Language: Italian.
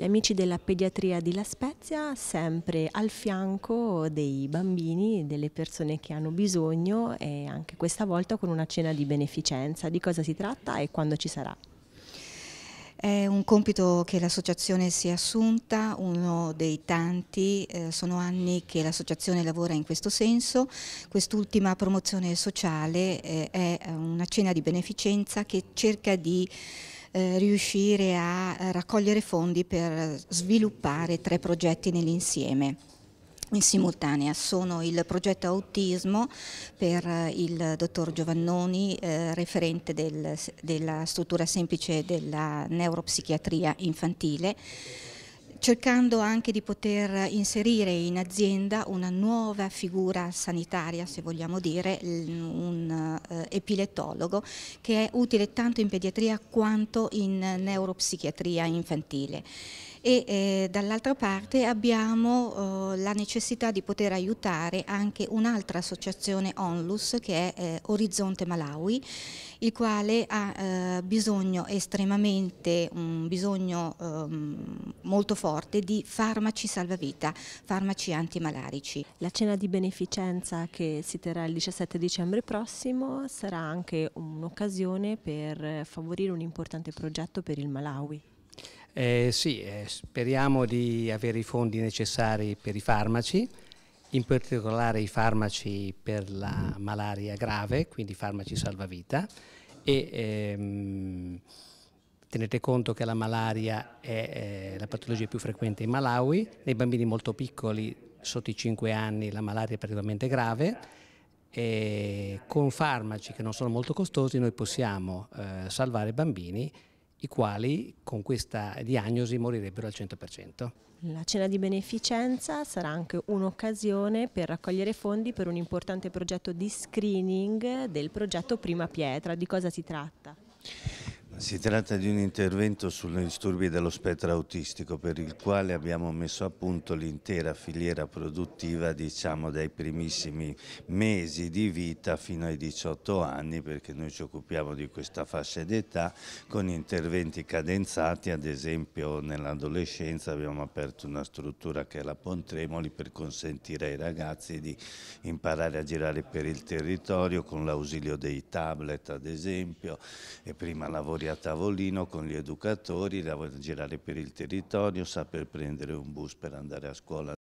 Gli amici della pediatria di La Spezia sempre al fianco dei bambini, delle persone che hanno bisogno e anche questa volta con una cena di beneficenza. Di cosa si tratta e quando ci sarà? È un compito che l'associazione si è assunta, uno dei tanti, eh, sono anni che l'associazione lavora in questo senso. Quest'ultima promozione sociale eh, è una cena di beneficenza che cerca di eh, riuscire a raccogliere fondi per sviluppare tre progetti nell'insieme in simultanea sono il progetto autismo per eh, il dottor Giovannoni, eh, referente del, della struttura semplice della neuropsichiatria infantile cercando anche di poter inserire in azienda una nuova figura sanitaria, se vogliamo dire, un eh, epilettologo, che è utile tanto in pediatria quanto in neuropsichiatria infantile e eh, dall'altra parte abbiamo eh, la necessità di poter aiutare anche un'altra associazione ONLUS che è eh, Orizzonte Malawi, il quale ha eh, bisogno estremamente, un bisogno ehm, molto forte forte di farmaci salvavita, farmaci antimalarici. La cena di beneficenza che si terrà il 17 dicembre prossimo sarà anche un'occasione per favorire un importante progetto per il Malawi. Eh, sì, eh, speriamo di avere i fondi necessari per i farmaci, in particolare i farmaci per la malaria grave, quindi farmaci salvavita. E, ehm, Tenete conto che la malaria è eh, la patologia più frequente in Malawi, nei bambini molto piccoli, sotto i 5 anni, la malaria è praticamente grave e con farmaci che non sono molto costosi noi possiamo eh, salvare bambini i quali con questa diagnosi morirebbero al 100%. La cena di beneficenza sarà anche un'occasione per raccogliere fondi per un importante progetto di screening del progetto Prima Pietra. Di cosa si tratta? Si tratta di un intervento sui disturbi dello spettro autistico per il quale abbiamo messo a punto l'intera filiera produttiva diciamo dai primissimi mesi di vita fino ai 18 anni perché noi ci occupiamo di questa fascia d'età con interventi cadenzati ad esempio nell'adolescenza abbiamo aperto una struttura che è la Pontremoli per consentire ai ragazzi di imparare a girare per il territorio con l'ausilio dei tablet ad esempio e prima lavoriamo a tavolino con gli educatori, girare per il territorio, saper prendere un bus per andare a scuola